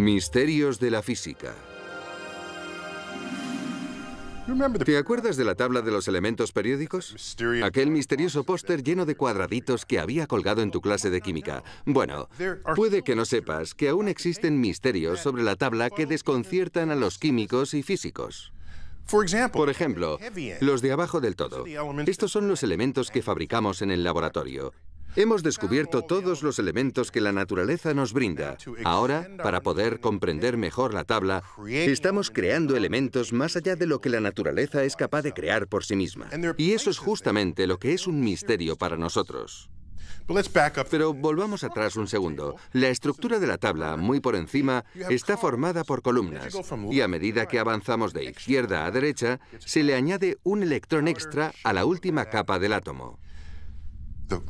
Misterios de la física. ¿Te acuerdas de la tabla de los elementos periódicos? Aquel misterioso póster lleno de cuadraditos que había colgado en tu clase de química. Bueno, puede que no sepas que aún existen misterios sobre la tabla que desconciertan a los químicos y físicos. Por ejemplo, los de abajo del todo. Estos son los elementos que fabricamos en el laboratorio. Hemos descubierto todos los elementos que la naturaleza nos brinda. Ahora, para poder comprender mejor la tabla, estamos creando elementos más allá de lo que la naturaleza es capaz de crear por sí misma. Y eso es justamente lo que es un misterio para nosotros. Pero volvamos atrás un segundo. La estructura de la tabla, muy por encima, está formada por columnas. Y a medida que avanzamos de izquierda a derecha, se le añade un electrón extra a la última capa del átomo.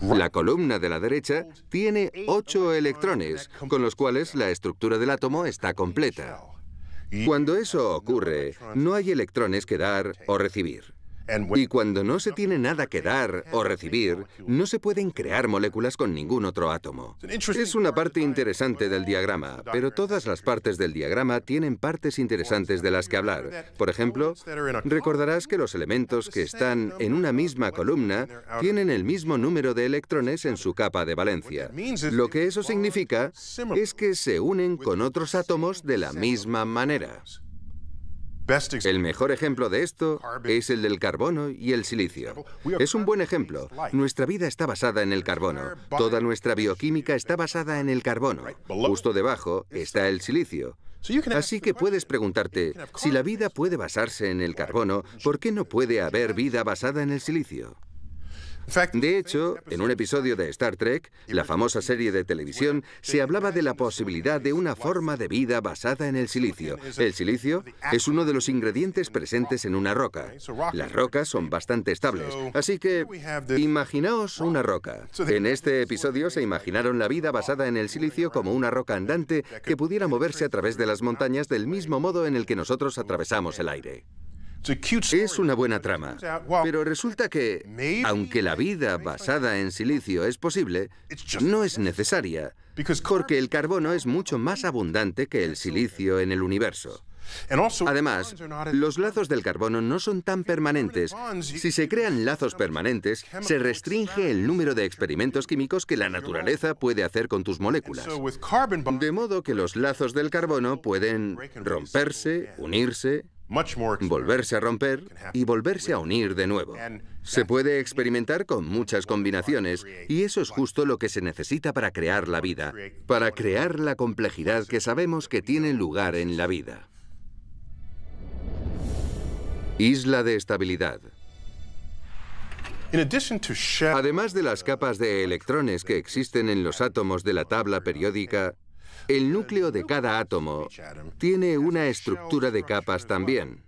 La columna de la derecha tiene ocho electrones, con los cuales la estructura del átomo está completa. Cuando eso ocurre, no hay electrones que dar o recibir. Y cuando no se tiene nada que dar o recibir, no se pueden crear moléculas con ningún otro átomo. Es una parte interesante del diagrama, pero todas las partes del diagrama tienen partes interesantes de las que hablar. Por ejemplo, recordarás que los elementos que están en una misma columna tienen el mismo número de electrones en su capa de valencia. Lo que eso significa es que se unen con otros átomos de la misma manera. El mejor ejemplo de esto es el del carbono y el silicio. Es un buen ejemplo. Nuestra vida está basada en el carbono. Toda nuestra bioquímica está basada en el carbono. Justo debajo está el silicio. Así que puedes preguntarte, si la vida puede basarse en el carbono, ¿por qué no puede haber vida basada en el silicio? De hecho, en un episodio de Star Trek, la famosa serie de televisión, se hablaba de la posibilidad de una forma de vida basada en el silicio. El silicio es uno de los ingredientes presentes en una roca. Las rocas son bastante estables, así que imaginaos una roca. En este episodio se imaginaron la vida basada en el silicio como una roca andante que pudiera moverse a través de las montañas del mismo modo en el que nosotros atravesamos el aire. Es una buena trama, pero resulta que, aunque la vida basada en silicio es posible, no es necesaria, porque el carbono es mucho más abundante que el silicio en el universo. Además, los lazos del carbono no son tan permanentes. Si se crean lazos permanentes, se restringe el número de experimentos químicos que la naturaleza puede hacer con tus moléculas. De modo que los lazos del carbono pueden romperse, unirse volverse a romper y volverse a unir de nuevo. Se puede experimentar con muchas combinaciones y eso es justo lo que se necesita para crear la vida, para crear la complejidad que sabemos que tiene lugar en la vida. Isla de estabilidad. Además de las capas de electrones que existen en los átomos de la tabla periódica, el núcleo de cada átomo tiene una estructura de capas también.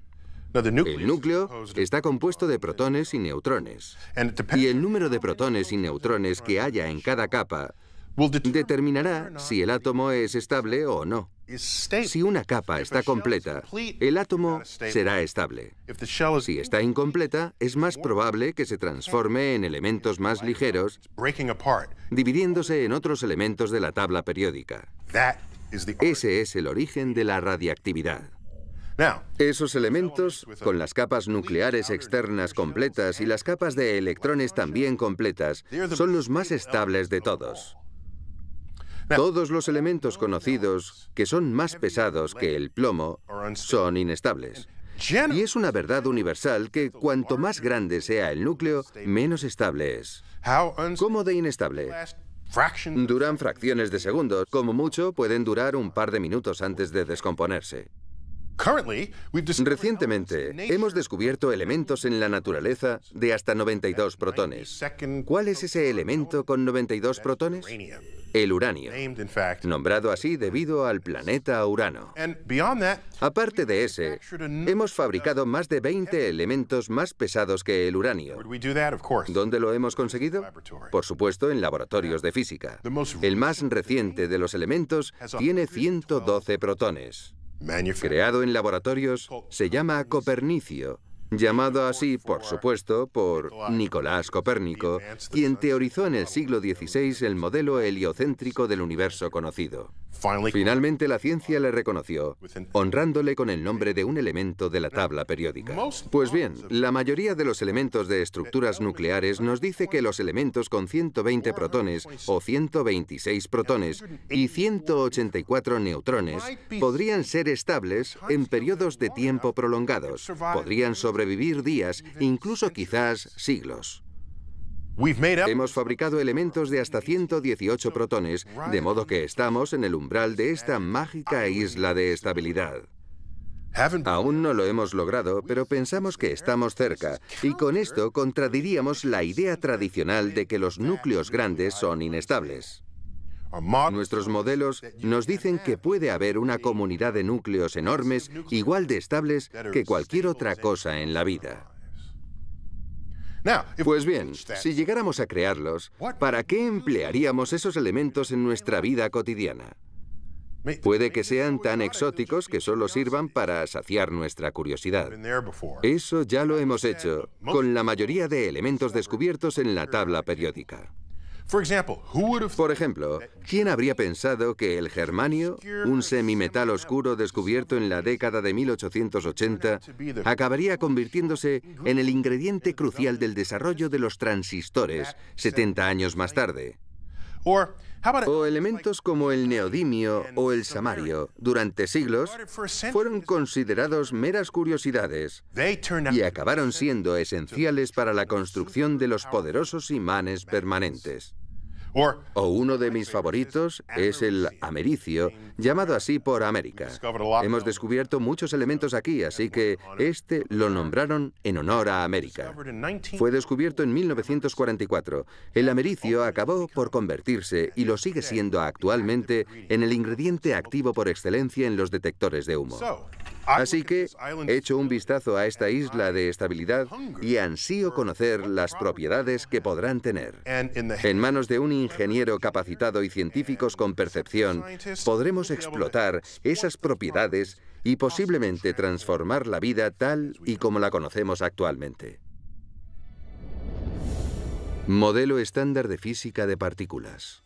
El núcleo está compuesto de protones y neutrones. Y el número de protones y neutrones que haya en cada capa determinará si el átomo es estable o no. Si una capa está completa, el átomo será estable. Si está incompleta, es más probable que se transforme en elementos más ligeros, dividiéndose en otros elementos de la tabla periódica. Ese es el origen de la radiactividad. Esos elementos, con las capas nucleares externas completas y las capas de electrones también completas, son los más estables de todos. Todos los elementos conocidos que son más pesados que el plomo son inestables. Y es una verdad universal que cuanto más grande sea el núcleo, menos estable es. ¿Cómo de inestable? Duran fracciones de segundos, como mucho pueden durar un par de minutos antes de descomponerse. Recientemente hemos descubierto elementos en la naturaleza de hasta 92 protones. ¿Cuál es ese elemento con 92 protones? El uranio, nombrado así debido al planeta Urano. Aparte de ese, hemos fabricado más de 20 elementos más pesados que el uranio. ¿Dónde lo hemos conseguido? Por supuesto, en laboratorios de física. El más reciente de los elementos tiene 112 protones creado en laboratorios, se llama Copernicio, llamado así, por supuesto, por Nicolás Copérnico, quien teorizó en el siglo XVI el modelo heliocéntrico del universo conocido. Finalmente la ciencia le reconoció, honrándole con el nombre de un elemento de la tabla periódica. Pues bien, la mayoría de los elementos de estructuras nucleares nos dice que los elementos con 120 protones o 126 protones y 184 neutrones podrían ser estables en periodos de tiempo prolongados, podrían sobrevivir días, incluso quizás siglos. Hemos fabricado elementos de hasta 118 protones, de modo que estamos en el umbral de esta mágica isla de estabilidad. Aún no lo hemos logrado, pero pensamos que estamos cerca, y con esto contradiríamos la idea tradicional de que los núcleos grandes son inestables. Nuestros modelos nos dicen que puede haber una comunidad de núcleos enormes igual de estables que cualquier otra cosa en la vida. Pues bien, si llegáramos a crearlos, ¿para qué emplearíamos esos elementos en nuestra vida cotidiana? Puede que sean tan exóticos que solo sirvan para saciar nuestra curiosidad. Eso ya lo hemos hecho con la mayoría de elementos descubiertos en la tabla periódica. Por ejemplo, ¿quién habría pensado que el germanio, un semimetal oscuro descubierto en la década de 1880, acabaría convirtiéndose en el ingrediente crucial del desarrollo de los transistores 70 años más tarde? O elementos como el neodimio o el samario, durante siglos, fueron considerados meras curiosidades y acabaron siendo esenciales para la construcción de los poderosos imanes permanentes. O uno de mis favoritos es el americio, llamado así por América. Hemos descubierto muchos elementos aquí, así que este lo nombraron en honor a América. Fue descubierto en 1944. El americio acabó por convertirse y lo sigue siendo actualmente en el ingrediente activo por excelencia en los detectores de humo. Así que echo un vistazo a esta isla de estabilidad y ansío conocer las propiedades que podrán tener. En manos de un ingeniero capacitado y científicos con percepción, podremos explotar esas propiedades y posiblemente transformar la vida tal y como la conocemos actualmente. Modelo estándar de física de partículas.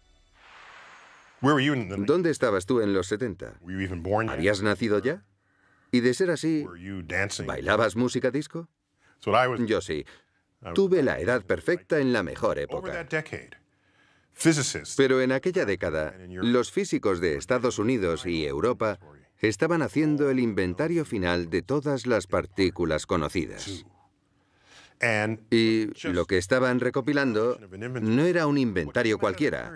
¿Dónde estabas tú en los 70? ¿Habías nacido ya? Y de ser así, ¿bailabas música disco? Yo sí. Tuve la edad perfecta en la mejor época. Pero en aquella década, los físicos de Estados Unidos y Europa estaban haciendo el inventario final de todas las partículas conocidas. Y lo que estaban recopilando no era un inventario cualquiera.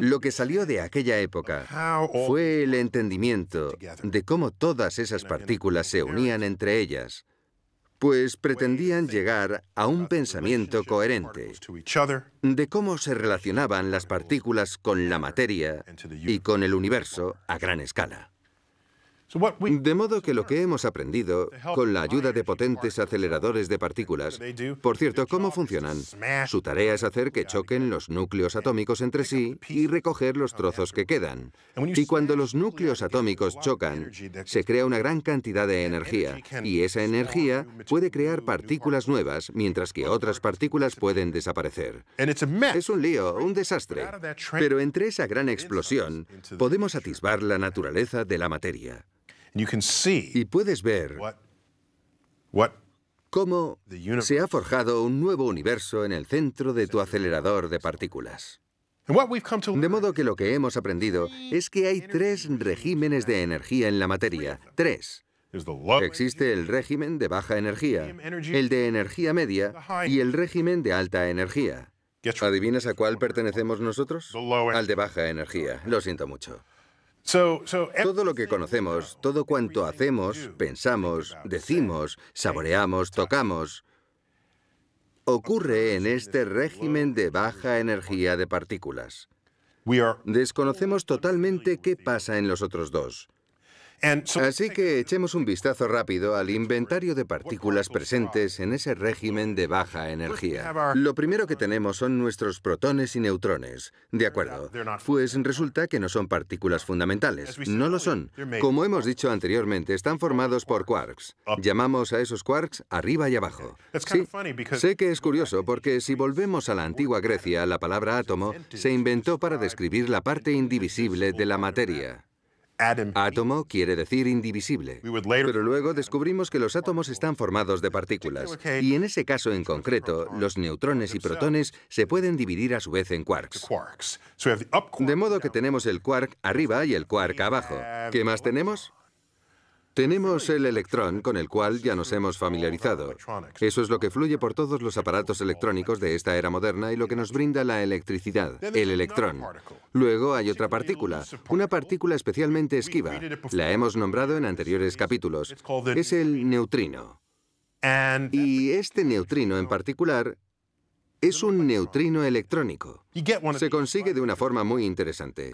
Lo que salió de aquella época fue el entendimiento de cómo todas esas partículas se unían entre ellas, pues pretendían llegar a un pensamiento coherente de cómo se relacionaban las partículas con la materia y con el universo a gran escala. De modo que lo que hemos aprendido, con la ayuda de potentes aceleradores de partículas, por cierto, ¿cómo funcionan? Su tarea es hacer que choquen los núcleos atómicos entre sí y recoger los trozos que quedan. Y cuando los núcleos atómicos chocan, se crea una gran cantidad de energía, y esa energía puede crear partículas nuevas, mientras que otras partículas pueden desaparecer. Es un lío, un desastre. Pero entre esa gran explosión, podemos atisbar la naturaleza de la materia. Y puedes ver cómo se ha forjado un nuevo universo en el centro de tu acelerador de partículas. De modo que lo que hemos aprendido es que hay tres regímenes de energía en la materia. Tres. Existe el régimen de baja energía, el de energía media y el régimen de alta energía. ¿Adivinas a cuál pertenecemos nosotros? Al de baja energía. Lo siento mucho. Todo lo que conocemos, todo cuanto hacemos, pensamos, decimos, saboreamos, tocamos, ocurre en este régimen de baja energía de partículas. Desconocemos totalmente qué pasa en los otros dos. Así que echemos un vistazo rápido al inventario de partículas presentes en ese régimen de baja energía. Lo primero que tenemos son nuestros protones y neutrones. De acuerdo. Pues resulta que no son partículas fundamentales. No lo son. Como hemos dicho anteriormente, están formados por quarks. Llamamos a esos quarks arriba y abajo. Sí, sé que es curioso porque si volvemos a la antigua Grecia, la palabra átomo se inventó para describir la parte indivisible de la materia. Átomo quiere decir indivisible, pero luego descubrimos que los átomos están formados de partículas, y en ese caso en concreto, los neutrones y protones se pueden dividir a su vez en quarks. De modo que tenemos el quark arriba y el quark abajo. ¿Qué más tenemos? Tenemos el electrón con el cual ya nos hemos familiarizado. Eso es lo que fluye por todos los aparatos electrónicos de esta era moderna y lo que nos brinda la electricidad, el electrón. Luego hay otra partícula, una partícula especialmente esquiva. La hemos nombrado en anteriores capítulos. Es el neutrino. Y este neutrino en particular es un neutrino electrónico. Se consigue de una forma muy interesante.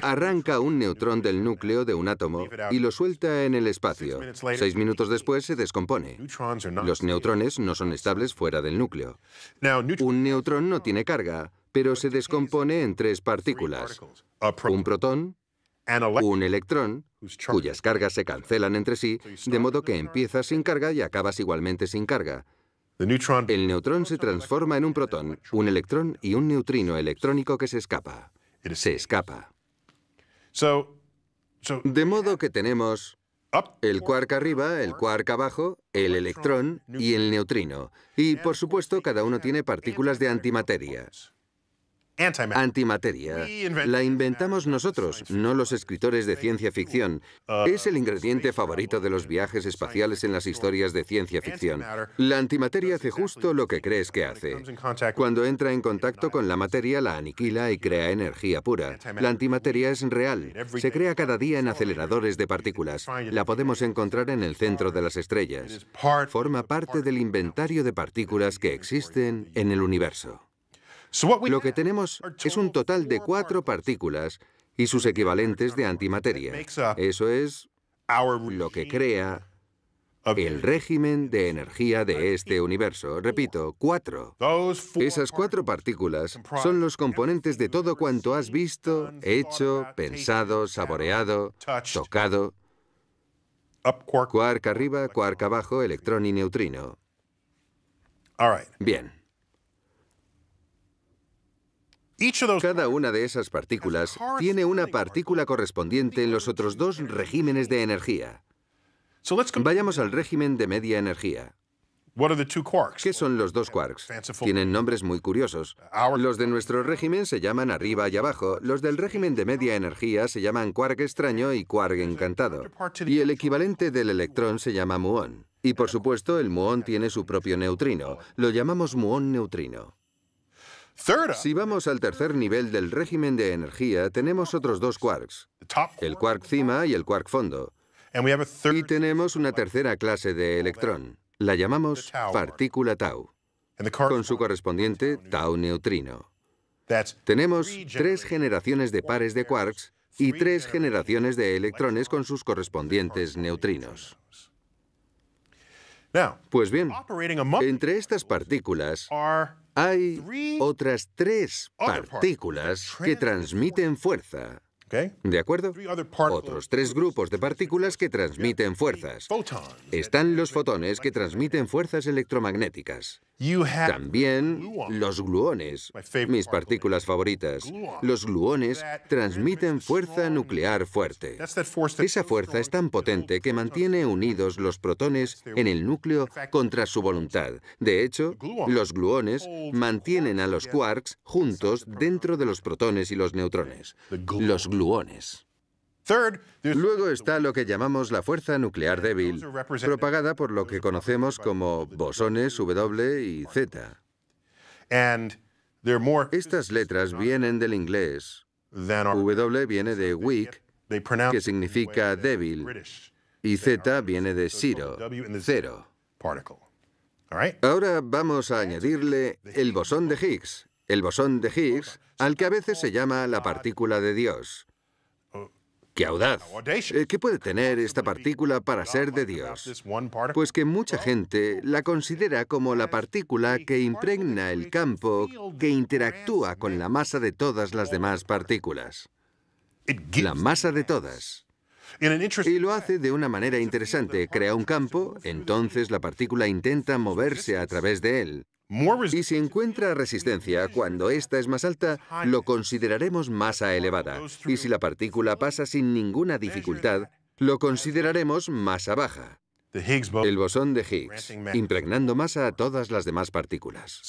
Arranca un neutrón del núcleo de un átomo y lo suelta en el espacio. Seis minutos después se descompone. Los neutrones no son estables fuera del núcleo. Un neutrón no tiene carga, pero se descompone en tres partículas. Un protón, un electrón, cuyas cargas se cancelan entre sí, de modo que empiezas sin carga y acabas igualmente sin carga. El neutrón se transforma en un protón, un electrón y un neutrino electrónico que se escapa. Se escapa. De modo que tenemos el quark arriba, el quark abajo, el electrón y el neutrino. Y, por supuesto, cada uno tiene partículas de antimateria. Antimateria. La inventamos nosotros, no los escritores de ciencia ficción. Uh, es el ingrediente favorito de los viajes espaciales en las historias de ciencia ficción. La antimateria hace justo lo que crees que hace. Cuando entra en contacto con la materia, la aniquila y crea energía pura. La antimateria es real. Se crea cada día en aceleradores de partículas. La podemos encontrar en el centro de las estrellas. Forma parte del inventario de partículas que existen en el universo. Lo que tenemos es un total de cuatro partículas y sus equivalentes de antimateria. Eso es lo que crea el régimen de energía de este universo. Repito, cuatro. Esas cuatro partículas son los componentes de todo cuanto has visto, hecho, pensado, saboreado, tocado. cuarca arriba, cuarca abajo, electrón y neutrino. Bien. Cada una de esas partículas tiene una partícula correspondiente en los otros dos regímenes de energía. Vayamos al régimen de media energía. ¿Qué son los dos quarks? Tienen nombres muy curiosos. Los de nuestro régimen se llaman arriba y abajo, los del régimen de media energía se llaman quark extraño y quark encantado. Y el equivalente del electrón se llama muón. Y por supuesto, el muón tiene su propio neutrino. Lo llamamos muón neutrino. Si vamos al tercer nivel del régimen de energía, tenemos otros dos quarks, el quark cima y el quark fondo. Y tenemos una tercera clase de electrón. La llamamos partícula tau, con su correspondiente tau neutrino. Tenemos tres generaciones de pares de quarks y tres generaciones de electrones con sus correspondientes neutrinos. Pues bien, entre estas partículas hay otras tres partículas que transmiten fuerza. ¿De acuerdo? Otros tres grupos de partículas que transmiten fuerzas. Están los fotones que transmiten fuerzas electromagnéticas. También los gluones, mis partículas favoritas. Los gluones transmiten fuerza nuclear fuerte. Esa fuerza es tan potente que mantiene unidos los protones en el núcleo contra su voluntad. De hecho, los gluones mantienen a los quarks juntos dentro de los protones y los neutrones. Los gluones. Luego está lo que llamamos la fuerza nuclear débil, propagada por lo que conocemos como bosones W y Z. Estas letras vienen del inglés. W viene de weak, que significa débil, y Z viene de zero, cero. Ahora vamos a añadirle el bosón de Higgs, el bosón de Higgs, al que a veces se llama la partícula de Dios. Qué audaz. Eh, ¿Qué puede tener esta partícula para ser de Dios? Pues que mucha gente la considera como la partícula que impregna el campo, que interactúa con la masa de todas las demás partículas. La masa de todas. Y lo hace de una manera interesante. Crea un campo, entonces la partícula intenta moverse a través de él. Y si encuentra resistencia cuando esta es más alta, lo consideraremos masa elevada. Y si la partícula pasa sin ninguna dificultad, lo consideraremos masa baja. El bosón de Higgs, impregnando masa a todas las demás partículas.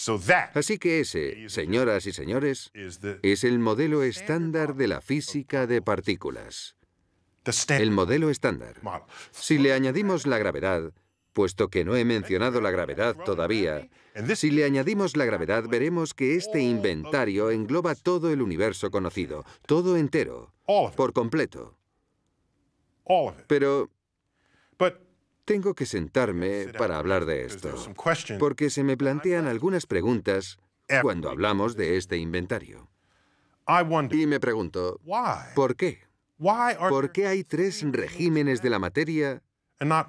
Así que ese, señoras y señores, es el modelo estándar de la física de partículas. El modelo estándar. Si le añadimos la gravedad, Puesto que no he mencionado la gravedad todavía, si le añadimos la gravedad veremos que este inventario engloba todo el universo conocido, todo entero, por completo. Pero tengo que sentarme para hablar de esto, porque se me plantean algunas preguntas cuando hablamos de este inventario. Y me pregunto, ¿por qué? ¿Por qué hay tres regímenes de la materia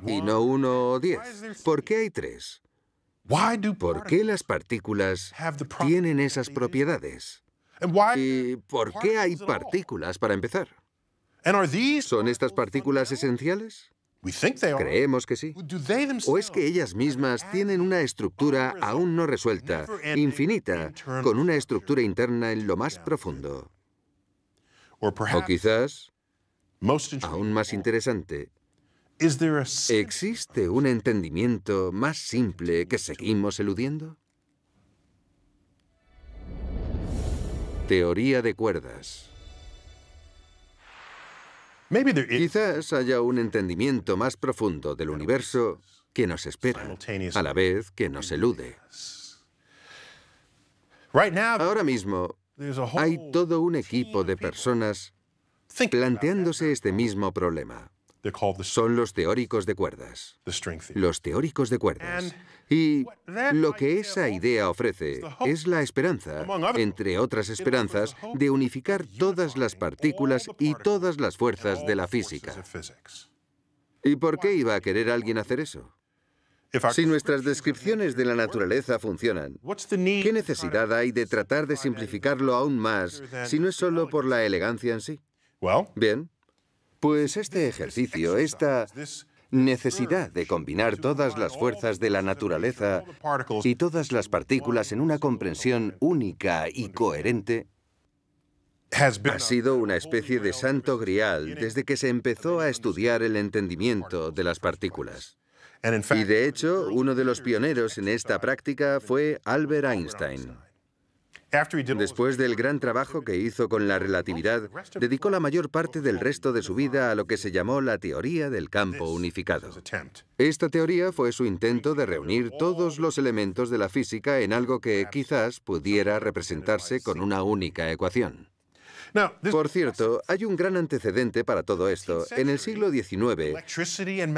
y no uno o diez. ¿Por qué hay tres? ¿Por qué las partículas tienen esas propiedades? ¿Y por qué hay partículas para empezar? ¿Son estas partículas esenciales? Creemos que sí. ¿O es que ellas mismas tienen una estructura aún no resuelta, infinita, con una estructura interna en lo más profundo? O quizás, aún más interesante, ¿Existe un entendimiento más simple que seguimos eludiendo? Teoría de cuerdas. Quizás haya un entendimiento más profundo del universo que nos espera, a la vez que nos elude. Ahora mismo hay todo un equipo de personas planteándose este mismo problema son los teóricos de cuerdas. Los teóricos de cuerdas. Y lo que esa idea ofrece es la esperanza, entre otras esperanzas, de unificar todas las partículas y todas las fuerzas de la física. ¿Y por qué iba a querer alguien hacer eso? Si nuestras descripciones de la naturaleza funcionan, ¿qué necesidad hay de tratar de simplificarlo aún más si no es solo por la elegancia en sí? Bien, pues este ejercicio, esta necesidad de combinar todas las fuerzas de la naturaleza y todas las partículas en una comprensión única y coherente, ha sido una especie de santo grial desde que se empezó a estudiar el entendimiento de las partículas. Y de hecho, uno de los pioneros en esta práctica fue Albert Einstein. Después del gran trabajo que hizo con la relatividad, dedicó la mayor parte del resto de su vida a lo que se llamó la teoría del campo unificado. Esta teoría fue su intento de reunir todos los elementos de la física en algo que quizás pudiera representarse con una única ecuación. Por cierto, hay un gran antecedente para todo esto. En el siglo XIX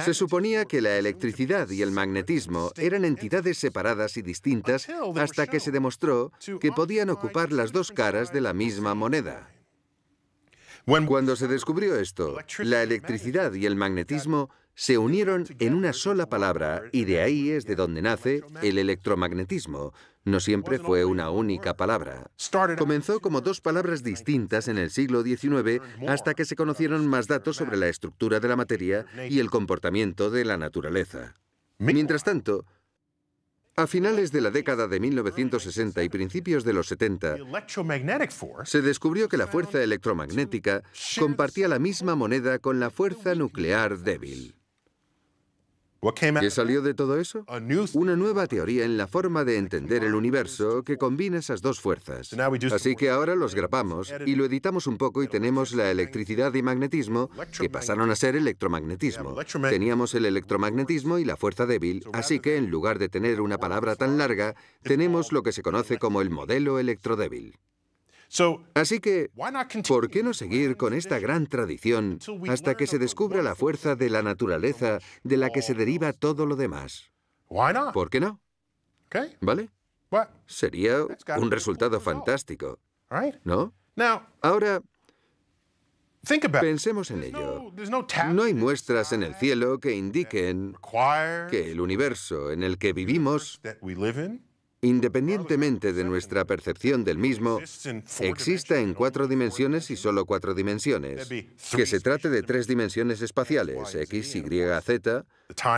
se suponía que la electricidad y el magnetismo eran entidades separadas y distintas hasta que se demostró que podían ocupar las dos caras de la misma moneda. Cuando se descubrió esto, la electricidad y el magnetismo se unieron en una sola palabra y de ahí es de donde nace el electromagnetismo, no siempre fue una única palabra. Comenzó como dos palabras distintas en el siglo XIX hasta que se conocieron más datos sobre la estructura de la materia y el comportamiento de la naturaleza. Mientras tanto, a finales de la década de 1960 y principios de los 70, se descubrió que la fuerza electromagnética compartía la misma moneda con la fuerza nuclear débil. ¿Qué salió de todo eso? Una nueva teoría en la forma de entender el universo que combina esas dos fuerzas. Así que ahora los grapamos y lo editamos un poco y tenemos la electricidad y magnetismo que pasaron a ser electromagnetismo. Teníamos el electromagnetismo y la fuerza débil, así que en lugar de tener una palabra tan larga, tenemos lo que se conoce como el modelo electrodébil. Así que, ¿por qué no seguir con esta gran tradición hasta que se descubra la fuerza de la naturaleza de la que se deriva todo lo demás? ¿Por qué no? ¿Vale? Sería un resultado fantástico, ¿no? Ahora, pensemos en ello. No hay muestras en el cielo que indiquen que el universo en el que vivimos Independientemente de nuestra percepción del mismo, exista en cuatro dimensiones y solo cuatro dimensiones. Que se trate de tres dimensiones espaciales, X, Y, Z,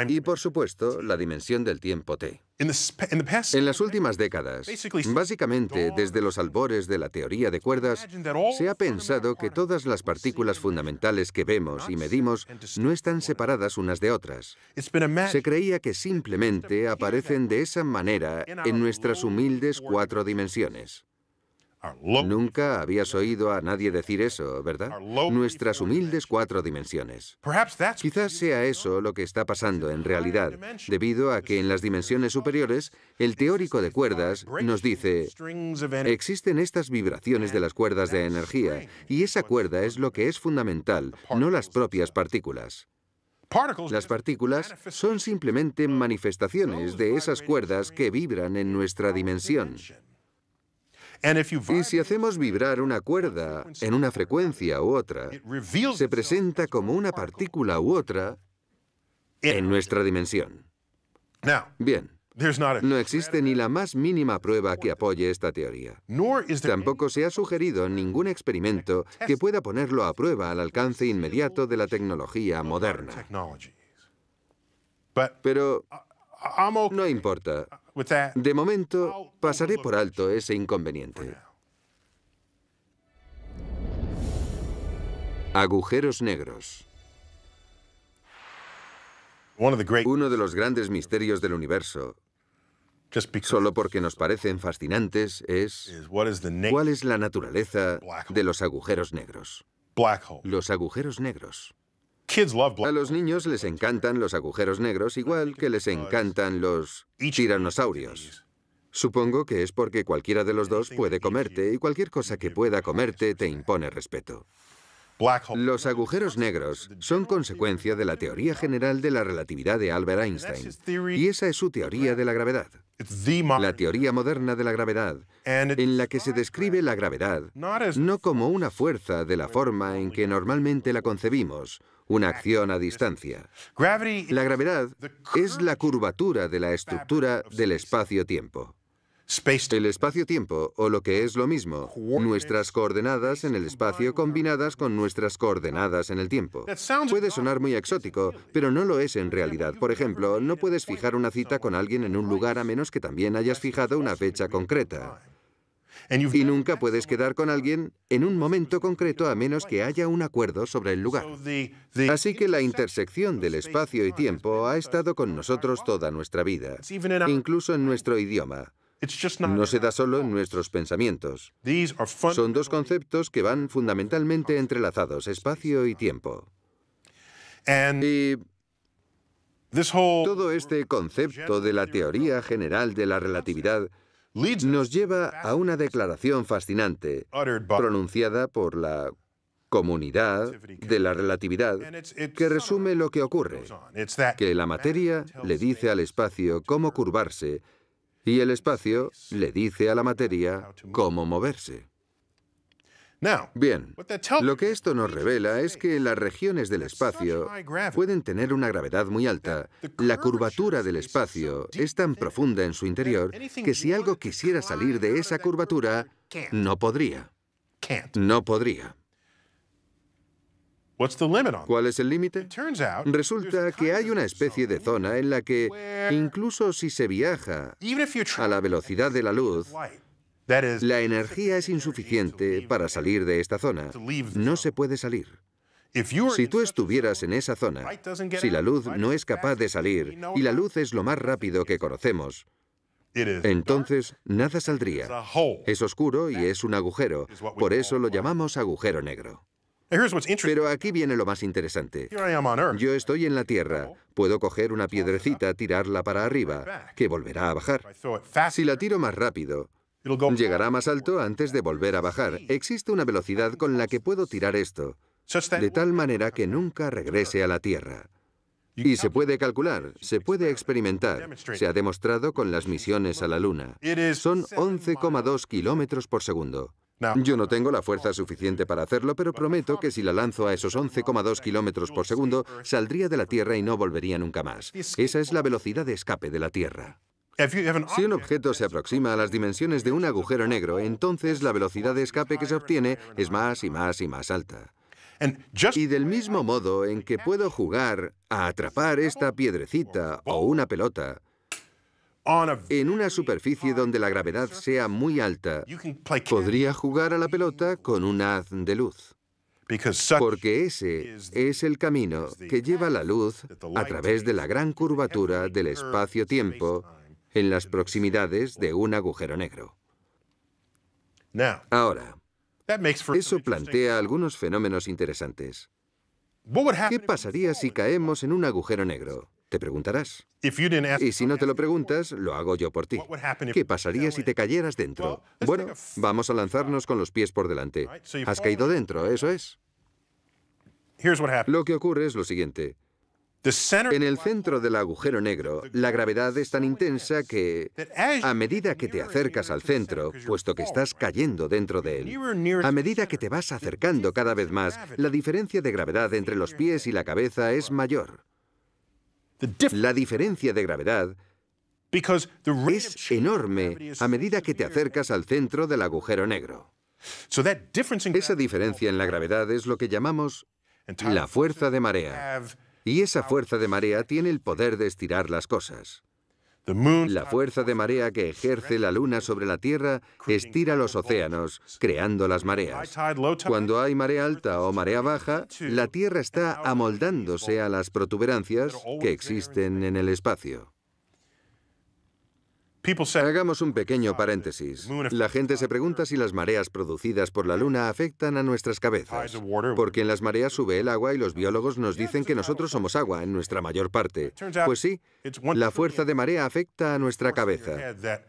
y por supuesto, la dimensión del tiempo T. En las últimas décadas, básicamente desde los albores de la teoría de cuerdas, se ha pensado que todas las partículas fundamentales que vemos y medimos no están separadas unas de otras. Se creía que simplemente aparecen de esa manera en nuestras humildes cuatro dimensiones. Nunca habías oído a nadie decir eso, ¿verdad? Nuestras humildes cuatro dimensiones. Quizás sea eso lo que está pasando en realidad, debido a que en las dimensiones superiores, el teórico de cuerdas nos dice, existen estas vibraciones de las cuerdas de energía, y esa cuerda es lo que es fundamental, no las propias partículas. Las partículas son simplemente manifestaciones de esas cuerdas que vibran en nuestra dimensión. Y si hacemos vibrar una cuerda en una frecuencia u otra, se presenta como una partícula u otra en nuestra dimensión. Bien, no existe ni la más mínima prueba que apoye esta teoría. Tampoco se ha sugerido ningún experimento que pueda ponerlo a prueba al alcance inmediato de la tecnología moderna. Pero no importa. De momento, pasaré por alto ese inconveniente. Agujeros negros. Uno de los grandes misterios del universo, solo porque nos parecen fascinantes, es cuál es la naturaleza de los agujeros negros. Los agujeros negros. A los niños les encantan los agujeros negros igual que les encantan los tiranosaurios. Supongo que es porque cualquiera de los dos puede comerte y cualquier cosa que pueda comerte te impone respeto. Los agujeros negros son consecuencia de la teoría general de la relatividad de Albert Einstein, y esa es su teoría de la gravedad. La teoría moderna de la gravedad, en la que se describe la gravedad no como una fuerza de la forma en que normalmente la concebimos, una acción a distancia. La gravedad es la curvatura de la estructura del espacio-tiempo. El espacio-tiempo, o lo que es lo mismo, nuestras coordenadas en el espacio combinadas con nuestras coordenadas en el tiempo. Puede sonar muy exótico, pero no lo es en realidad. Por ejemplo, no puedes fijar una cita con alguien en un lugar a menos que también hayas fijado una fecha concreta. Y nunca puedes quedar con alguien en un momento concreto a menos que haya un acuerdo sobre el lugar. Así que la intersección del espacio y tiempo ha estado con nosotros toda nuestra vida, incluso en nuestro idioma. No se da solo en nuestros pensamientos. Son dos conceptos que van fundamentalmente entrelazados, espacio y tiempo. Y todo este concepto de la teoría general de la relatividad nos lleva a una declaración fascinante pronunciada por la comunidad de la relatividad que resume lo que ocurre, que la materia le dice al espacio cómo curvarse y el espacio le dice a la materia cómo moverse. Bien, lo que esto nos revela es que las regiones del espacio pueden tener una gravedad muy alta. La curvatura del espacio es tan profunda en su interior que si algo quisiera salir de esa curvatura, no podría. No podría. ¿Cuál es el límite? Resulta que hay una especie de zona en la que, incluso si se viaja a la velocidad de la luz, la energía es insuficiente para salir de esta zona. No se puede salir. Si tú estuvieras en esa zona, si la luz no es capaz de salir, y la luz es lo más rápido que conocemos, entonces nada saldría. Es oscuro y es un agujero. Por eso lo llamamos agujero negro. Pero aquí viene lo más interesante. Yo estoy en la Tierra. Oh. Puedo coger una piedrecita, tirarla para arriba, que volverá a bajar. Si la tiro más rápido, Llegará más alto antes de volver a bajar. Existe una velocidad con la que puedo tirar esto, de tal manera que nunca regrese a la Tierra. Y se puede calcular, se puede experimentar. Se ha demostrado con las misiones a la Luna. Son 11,2 kilómetros por segundo. Yo no tengo la fuerza suficiente para hacerlo, pero prometo que si la lanzo a esos 11,2 kilómetros por segundo, saldría de la Tierra y no volvería nunca más. Esa es la velocidad de escape de la Tierra. Si un objeto se aproxima a las dimensiones de un agujero negro, entonces la velocidad de escape que se obtiene es más y más y más alta. Y del mismo modo en que puedo jugar a atrapar esta piedrecita o una pelota en una superficie donde la gravedad sea muy alta, podría jugar a la pelota con un haz de luz. Porque ese es el camino que lleva la luz a través de la gran curvatura del espacio-tiempo en las proximidades de un agujero negro. Ahora, eso plantea algunos fenómenos interesantes. ¿Qué pasaría si caemos en un agujero negro? Te preguntarás. Y si no te lo preguntas, lo hago yo por ti. ¿Qué pasaría si te cayeras dentro? Bueno, vamos a lanzarnos con los pies por delante. Has caído dentro, eso es. Lo que ocurre es lo siguiente. En el centro del agujero negro, la gravedad es tan intensa que a medida que te acercas al centro, puesto que estás cayendo dentro de él, a medida que te vas acercando cada vez más, la diferencia de gravedad entre los pies y la cabeza es mayor. La diferencia de gravedad es enorme a medida que te acercas al centro del agujero negro. Esa diferencia en la gravedad es lo que llamamos la fuerza de marea. Y esa fuerza de marea tiene el poder de estirar las cosas. La fuerza de marea que ejerce la Luna sobre la Tierra estira los océanos, creando las mareas. Cuando hay marea alta o marea baja, la Tierra está amoldándose a las protuberancias que existen en el espacio. Hagamos un pequeño paréntesis. La gente se pregunta si las mareas producidas por la Luna afectan a nuestras cabezas, porque en las mareas sube el agua y los biólogos nos dicen que nosotros somos agua en nuestra mayor parte. Pues sí, la fuerza de marea afecta a nuestra cabeza.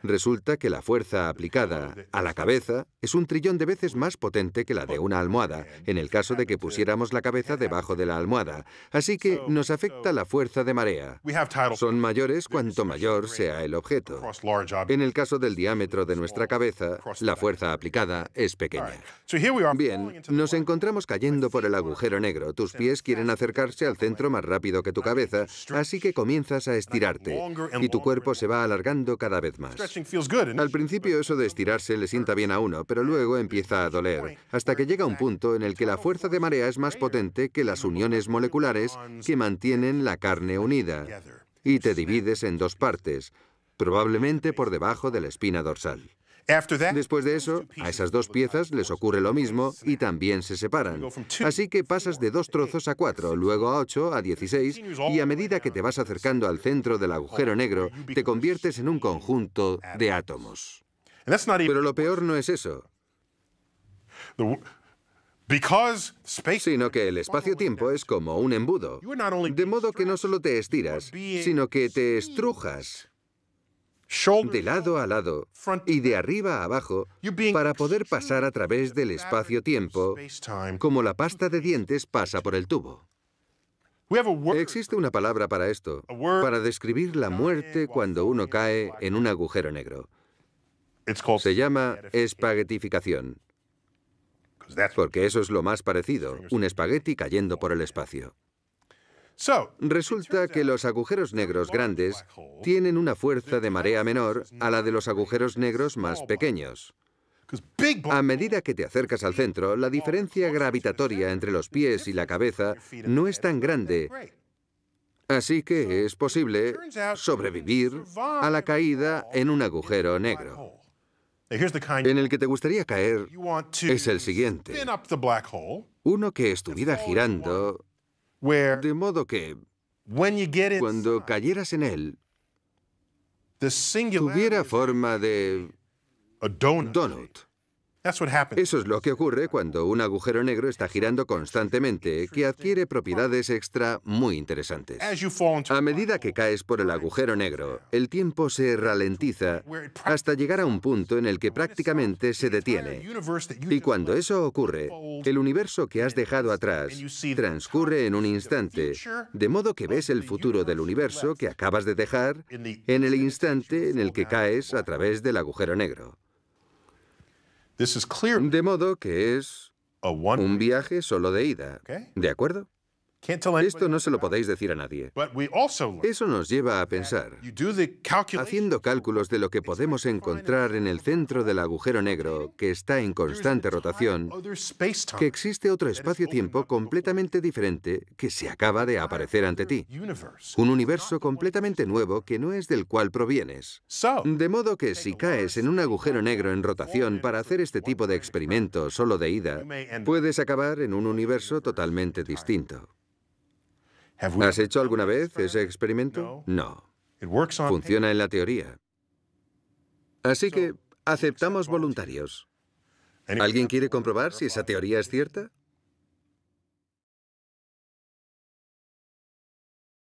Resulta que la fuerza aplicada a la cabeza es un trillón de veces más potente que la de una almohada, en el caso de que pusiéramos la cabeza debajo de la almohada. Así que nos afecta la fuerza de marea. Son mayores cuanto mayor sea el objeto. En el caso del diámetro de nuestra cabeza, la fuerza aplicada es pequeña. Bien, nos encontramos cayendo por el agujero negro. Tus pies quieren acercarse al centro más rápido que tu cabeza, así que comienzas a estirarte y tu cuerpo se va alargando cada vez más. Al principio eso de estirarse le sienta bien a uno, pero luego empieza a doler, hasta que llega un punto en el que la fuerza de marea es más potente que las uniones moleculares que mantienen la carne unida y te divides en dos partes, probablemente por debajo de la espina dorsal. Después de eso, a esas dos piezas les ocurre lo mismo y también se separan. Así que pasas de dos trozos a cuatro, luego a ocho, a dieciséis, y a medida que te vas acercando al centro del agujero oh, negro, te conviertes en un conjunto de átomos. Pero lo peor no es eso. Sino que el espacio-tiempo es como un embudo. De modo que no solo te estiras, sino que te estrujas de lado a lado y de arriba a abajo para poder pasar a través del espacio-tiempo como la pasta de dientes pasa por el tubo. Existe una palabra para esto, para describir la muerte cuando uno cae en un agujero negro. Se llama espaguetificación, porque eso es lo más parecido, un espagueti cayendo por el espacio. Resulta que los agujeros negros grandes tienen una fuerza de marea menor a la de los agujeros negros más pequeños. A medida que te acercas al centro, la diferencia gravitatoria entre los pies y la cabeza no es tan grande, así que es posible sobrevivir a la caída en un agujero negro. En el que te gustaría caer es el siguiente. Uno que estuviera girando de modo que cuando cayeras en él, tuviera forma de donut. Eso es lo que ocurre cuando un agujero negro está girando constantemente, que adquiere propiedades extra muy interesantes. A medida que caes por el agujero negro, el tiempo se ralentiza hasta llegar a un punto en el que prácticamente se detiene. Y cuando eso ocurre, el universo que has dejado atrás transcurre en un instante, de modo que ves el futuro del universo que acabas de dejar en el instante en el que caes a través del agujero negro. De modo que es un viaje solo de ida. ¿De acuerdo? Esto no se lo podéis decir a nadie. Eso nos lleva a pensar, haciendo cálculos de lo que podemos encontrar en el centro del agujero negro, que está en constante rotación, que existe otro espacio-tiempo completamente diferente que se acaba de aparecer ante ti. Un universo completamente nuevo que no es del cual provienes. De modo que si caes en un agujero negro en rotación para hacer este tipo de experimento solo de ida, puedes acabar en un universo totalmente distinto. ¿Has hecho alguna vez ese experimento? No. Funciona en la teoría. Así que aceptamos voluntarios. ¿Alguien quiere comprobar si esa teoría es cierta?